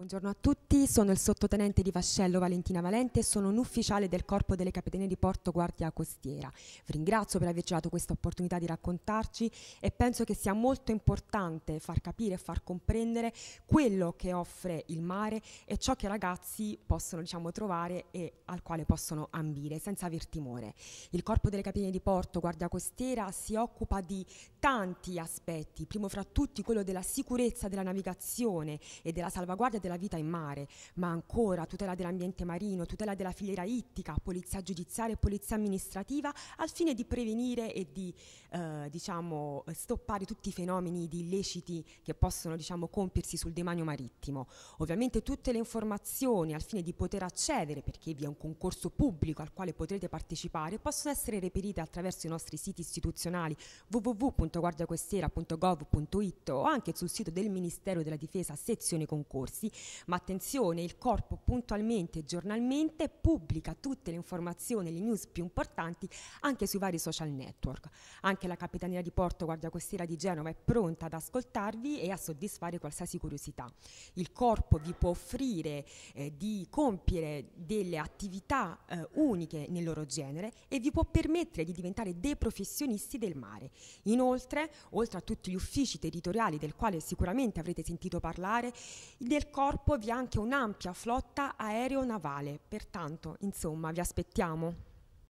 Buongiorno a tutti, sono il sottotenente di Vascello Valentina Valente e sono un ufficiale del Corpo delle Capitanie di Porto Guardia Costiera. Vi ringrazio per averci dato questa opportunità di raccontarci e penso che sia molto importante far capire e far comprendere quello che offre il mare e ciò che i ragazzi possono diciamo, trovare e al quale possono ambire senza aver timore. Il Corpo delle Capitanie di Porto Guardia Costiera si occupa di tanti aspetti, primo fra tutti quello della sicurezza della navigazione e della salvaguardia della della vita in mare, ma ancora tutela dell'ambiente marino, tutela della filiera ittica, polizia giudiziaria e polizia amministrativa, al fine di prevenire e di eh, diciamo, stoppare tutti i fenomeni di illeciti che possono diciamo, compiersi sul demanio marittimo. Ovviamente tutte le informazioni al fine di poter accedere, perché vi è un concorso pubblico al quale potrete partecipare, possono essere reperite attraverso i nostri siti istituzionali www.guardiaquestiera.gov.it o anche sul sito del Ministero della Difesa sezione concorsi ma attenzione, il corpo puntualmente e giornalmente pubblica tutte le informazioni, e le news più importanti anche sui vari social network. Anche la Capitania di Porto Guardia Costiera di Genova è pronta ad ascoltarvi e a soddisfare qualsiasi curiosità. Il corpo vi può offrire eh, di compiere delle attività eh, uniche nel loro genere e vi può permettere di diventare dei professionisti del mare. Inoltre, oltre a tutti gli uffici territoriali del quale sicuramente avrete sentito parlare, del corpo corpo vi è anche un'ampia flotta aereo-navale, pertanto, insomma, vi aspettiamo.